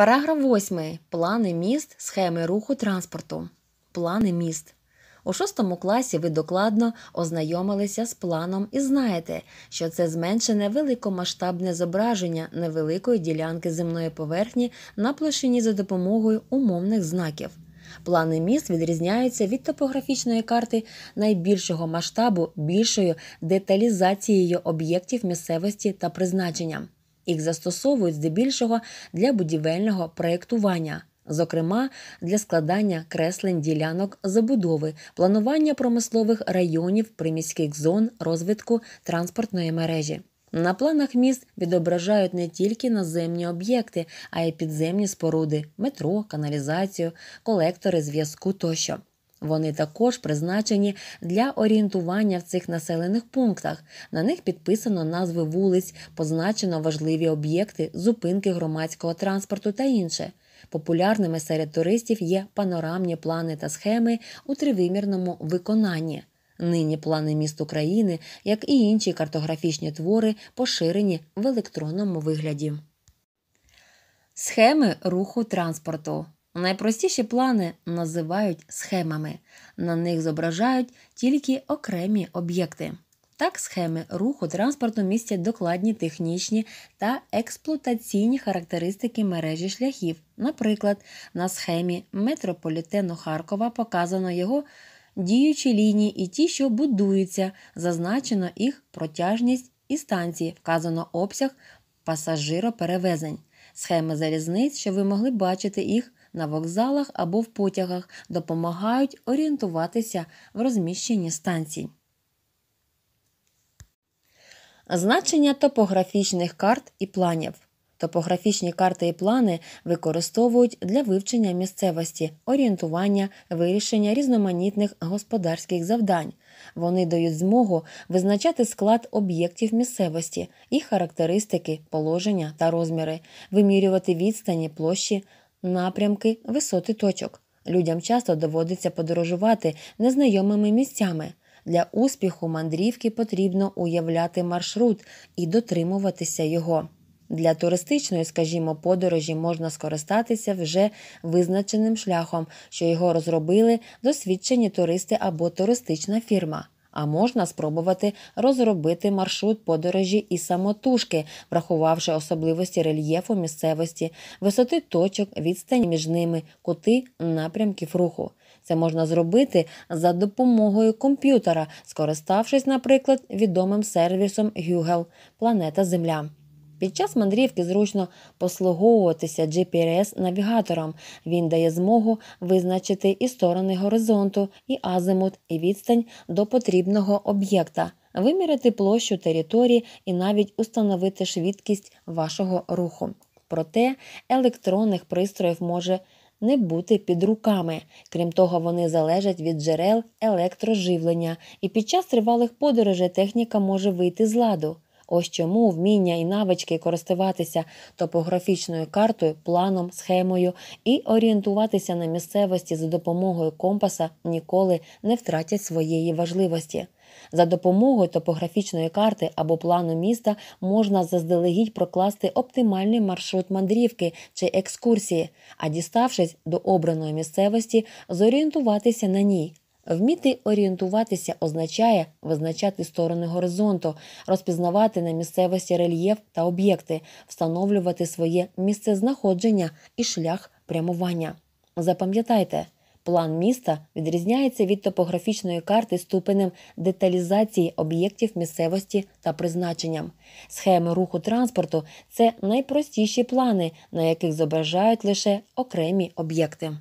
Параграф 8. Плани міст, схеми руху транспорту. Плани міст. У шостому класі ви докладно ознайомилися з планом і знаєте, що це зменшене великомасштабне зображення невеликої ділянки земної поверхні на площині за допомогою умовних знаків. Плани міст відрізняються від топографічної карти найбільшого масштабу більшою деталізацією об'єктів місцевості та призначенням. Їх застосовують здебільшого для будівельного проєктування, зокрема для складання креслень ділянок забудови, планування промислових районів, приміських зон, розвитку транспортної мережі. На планах міст відображають не тільки наземні об'єкти, а й підземні споруди метро, каналізацію, колектори зв'язку тощо. Вони також призначені для орієнтування в цих населених пунктах. На них підписано назви вулиць, позначено важливі об'єкти, зупинки громадського транспорту та інше. Популярними серед туристів є панорамні плани та схеми у тривимірному виконанні. Нині плани міст України, як і інші картографічні твори, поширені в електронному вигляді. Схеми руху транспорту Найпростіші плани називають схемами, на них зображають тільки окремі об'єкти. Так, схеми руху транспорту містять докладні технічні та експлуатаційні характеристики мережі шляхів. Наприклад, на схемі метрополітену Харкова показано його діючі лінії і ті, що будуються, зазначено їх протяжність і станції, вказано обсяг пасажироперевезень, схеми залізниць, що ви могли бачити їх на вокзалах або в потягах, допомагають орієнтуватися в розміщенні станцій. Значення топографічних карт і планів. Топографічні карти і плани використовують для вивчення місцевості, орієнтування, вирішення різноманітних господарських завдань. Вони дають змогу визначати склад об'єктів місцевості, їх характеристики, положення та розміри, вимірювати відстані, площі, напрямки, висоти точок. Людям часто доводиться подорожувати незнайомими місцями. Для успіху мандрівки потрібно уявляти маршрут і дотримуватися його. Для туристичної, скажімо, подорожі можна скористатися вже визначеним шляхом, що його розробили досвідчені туристи або туристична фірма. А можна спробувати розробити маршрут подорожі і самотужки, врахувавши особливості рельєфу місцевості, висоти точок, відстань між ними, кути, напрямків руху. Це можна зробити за допомогою комп'ютера, скориставшись, наприклад, відомим сервісом Google – Планета Земля. Під час мандрівки зручно послуговуватися GPS-навігатором. Він дає змогу визначити і сторони горизонту, і азимут, і відстань до потрібного об'єкта, виміряти площу території і навіть установити швидкість вашого руху. Проте електронних пристроїв може не бути під руками, крім того, вони залежать від джерел електроживлення, і під час тривалих подорожей техніка може вийти з ладу. Ось чому вміння і навички користуватися топографічною картою, планом, схемою і орієнтуватися на місцевості за допомогою компаса ніколи не втратять своєї важливості. За допомогою топографічної карти або плану міста можна заздалегідь прокласти оптимальний маршрут мандрівки чи екскурсії, а діставшись до обраної місцевості, зорієнтуватися на ній, Вміти орієнтуватися означає визначати сторони горизонту, розпізнавати на місцевості рельєф та об'єкти, встановлювати своє місце знаходження і шлях прямування. Запам'ятайте, план міста відрізняється від топографічної карти ступенем деталізації об'єктів місцевості та призначенням. Схеми руху транспорту це найпростіші плани, на яких зображають лише окремі об'єкти.